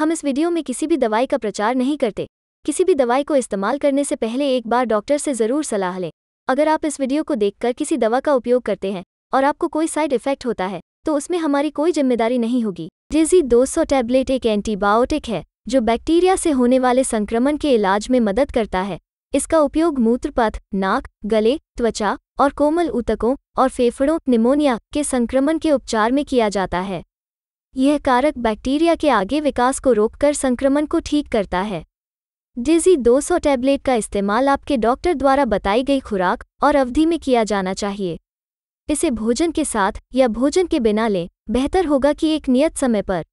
हम इस वीडियो में किसी भी दवाई का प्रचार नहीं करते किसी भी दवाई को इस्तेमाल करने से पहले एक बार डॉक्टर से ज़रूर सलाह लें अगर आप इस वीडियो को देखकर किसी दवा का उपयोग करते हैं और आपको कोई साइड इफेक्ट होता है तो उसमें हमारी कोई जिम्मेदारी नहीं होगी दो 200 टैबलेट एक एंटीबायोटिक है जो बैक्टीरिया से होने वाले संक्रमण के इलाज में मदद करता है इसका उपयोग मूत्रपथ नाक गले त्वचा और कोमल ऊतकों और फेफड़ों निमोनिया के संक्रमण के उपचार में किया जाता है यह कारक बैक्टीरिया के आगे विकास को रोककर संक्रमण को ठीक करता है डिजी 200 टैबलेट का इस्तेमाल आपके डॉक्टर द्वारा बताई गई खुराक और अवधि में किया जाना चाहिए इसे भोजन के साथ या भोजन के बिना लें बेहतर होगा कि एक नियत समय पर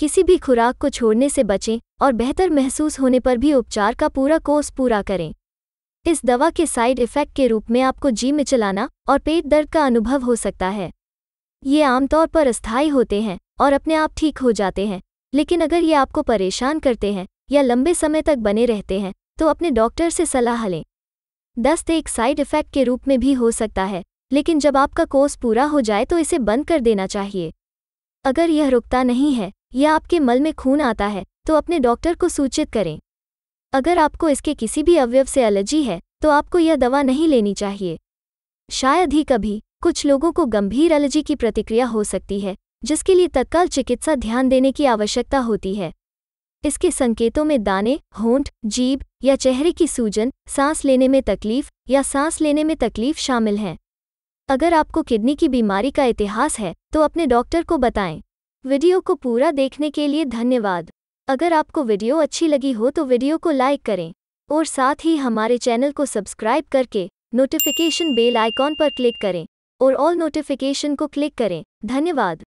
किसी भी खुराक को छोड़ने से बचें और बेहतर महसूस होने पर भी उपचार का पूरा कोर्स पूरा करें इस दवा के साइड इफ़ेक्ट के रूप में आपको जी मिचलाना और पेट दर्द का अनुभव हो सकता है ये आमतौर पर अस्थायी होते हैं और अपने आप ठीक हो जाते हैं लेकिन अगर ये आपको परेशान करते हैं या लंबे समय तक बने रहते हैं तो अपने डॉक्टर से सलाह लें दस्त एक साइड इफेक्ट के रूप में भी हो सकता है लेकिन जब आपका कोर्स पूरा हो जाए तो इसे बंद कर देना चाहिए अगर यह रुकता नहीं है या आपके मल में खून आता है तो अपने डॉक्टर को सूचित करें अगर आपको इसके किसी भी अवयव से एलर्जी है तो आपको यह दवा नहीं लेनी चाहिए शायद ही कभी कुछ लोगों को गंभीर एलर्जी की प्रतिक्रिया हो सकती है जिसके लिए तत्काल चिकित्सा ध्यान देने की आवश्यकता होती है इसके संकेतों में दाने होंठ जीब या चेहरे की सूजन सांस लेने में तकलीफ या सांस लेने में तकलीफ शामिल हैं अगर आपको किडनी की बीमारी का इतिहास है तो अपने डॉक्टर को बताएं वीडियो को पूरा देखने के लिए धन्यवाद अगर आपको वीडियो अच्छी लगी हो तो वीडियो को लाइक करें और साथ ही हमारे चैनल को सब्सक्राइब करके नोटिफिकेशन बेल आइकॉन पर क्लिक करें और ऑल नोटिफिकेशन को क्लिक करें धन्यवाद